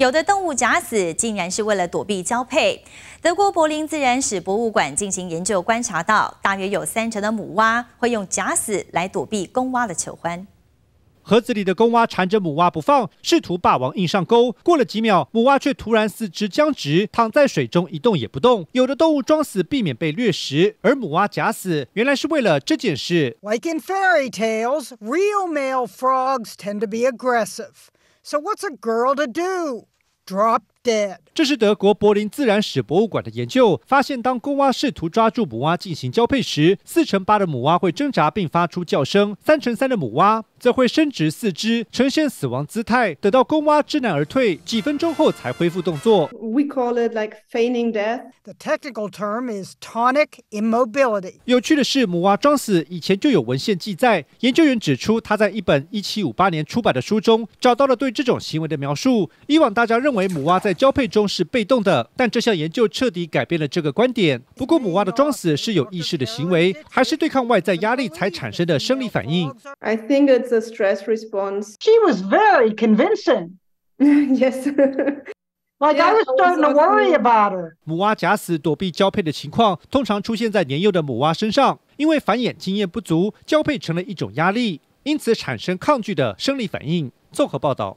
有的动物假死，竟然是为了躲避交配。德国柏林自然史博物馆进行研究观察到，大约有三成的母蛙会用假死来躲避公蛙的求欢。盒子里的公蛙缠着母蛙不放，试图霸王硬上钩。过了几秒，母蛙却突然四肢僵直，躺在水中一动也不动。有的动物装死避免被掠食，而母蛙假死，原来是为了这件事。Like in fairy tales, real male frogs tend to be aggressive. So what's a girl to do? drop dead。这是德国柏林自然史博物馆的研究发现，当公蛙试图抓住母蛙进行交配时，四成八的母蛙会挣扎并发出叫声，三成三的母蛙则会伸直四肢，呈现死亡姿态，等到公蛙知难而退，几分钟后才恢复动作。We call it like feigning death. The technical term is tonic immobility. 有趣的是，母蛙装死以前就有文献记载。研究员指出，他在一本1758年出版的书中找到了对这种行为的描述。以往大家认为母蛙在在交配中是被动的，但这项研究彻底改变了这个观点。不过，母蛙的装死是有意识的行为，还是对抗外在压力才产生的生理反应？I think it's a stress response. She was very convincing. Yes. Like I was starting to worry about her. 母蛙假死躲避交配的情况，通常出现在年幼的母蛙身上，因为繁衍经验不足，交配成了一种压力，因此产生抗拒的生理反应。综合报道。